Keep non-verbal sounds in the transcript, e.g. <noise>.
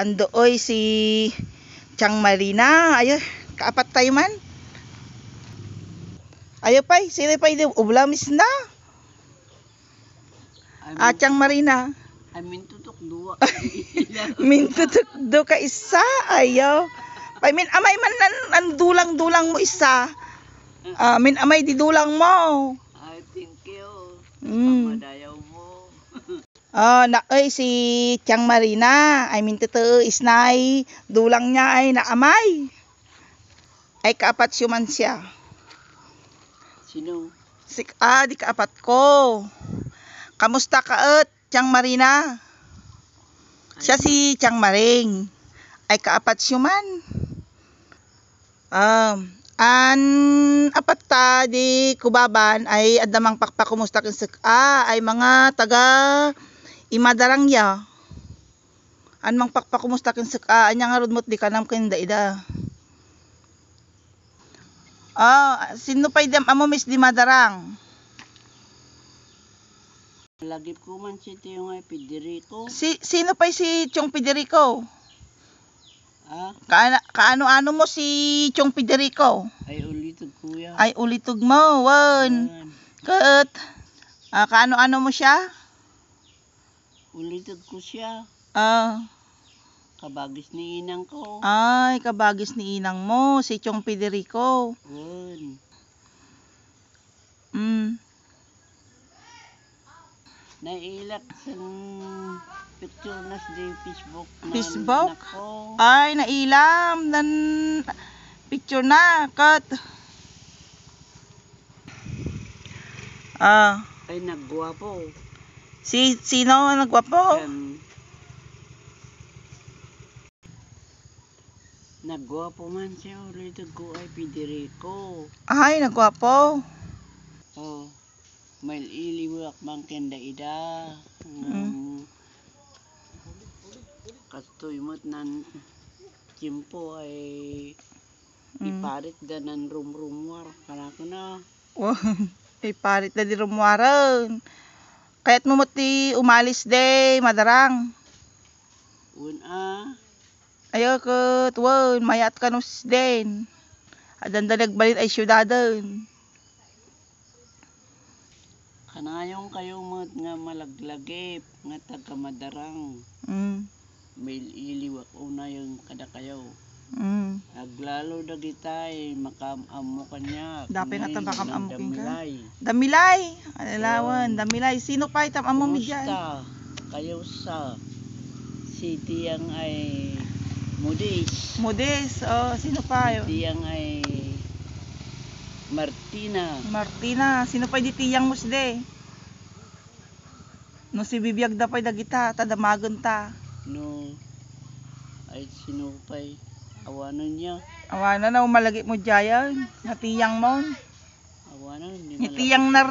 Andooy si Chang Marina. Ayo, kaapat tayo man. Ayo pay, sila pay di ublamis na. Ah, Chang Marina. Ay, mintutok duwa. <laughs> mintutok do ka isa. Ayo. Pay min amay man nan an dulang-dulang mo isa. Ah, min amay di dulang mo. I thank you. Mm. Pamadayaw mo. Oh, na ay si Tiang Marina, I mean totoo isnay, dulang niya ay naamay. Ay kaapat siya siya. Sino? Si, ah, di kaapat ko. Kamusta kaot, Tiang eh, Marina? Siya si Tiang Maring. Ay kaapat siya man. Um, an apat ta di kubaban ay adamang pakpakumusta kin ah, ay mga taga imadarang ya an mang pakpakumusta kin sa uh, anya nga rodmot di kanam kin daida ah oh, sino pa idam amo mis di madarang Lagi ko man si Tiyong ay Piderico. Si, sino pa si Chong Piderico? Ah? kaano-ano mo si Chong Piderico? Ay ulitog kuya. Ay ulitog mo, won. Kat. Ah, kaano-ano mo siya? Ulitod ko siya. Ah. Kabagis ni inang ko. Ay, kabagis ni inang mo, si Chong Federico. Yun. Mm. Nailak sa picture na sa Facebook. Facebook? Ko. Ay, nailam. Nan... picture na. Cut. Ah. Ay, nagwapo. Si sino ang nagwapo? nagwapo man siya rito ko ay Federico. Ay, nagwapo. Oh. May iliwak man kenda ida. Um, mm. Kastoy mo't nan kimpo ay mm. iparit da nan rumrumwar. Kala ko na. Oh, <laughs> iparit da di rumwaran. Kaya't mumuti umalis day, madarang. Una. Ah. Ayo ko, tuwon, mayat ka nus din. Adan da nagbalit ay syudadon. Kanayong kayo mo nga malaglagip, nga taga madarang. Mm. May iliwak una yung kada kayo. Mm. Aglalo dagitay makamamo kanya. Dapat natin makamamo ka. Damilay. Damilay. Alawan, oh. damilay. Sino pa itam amo mi diyan? Kayo sa city yang ay Modis. Modis. Oh, sino pa yo? City yang ay Martina. Martina, sino pa di tiyang musde? Eh? No si bibiyag da pay dagita, tadamagon ta. No. Ay sino pa'y... Awanan niya. Awanan na, umalagi mo dyan. Natiyang mo. Awanan, hindi malaki. Natiyang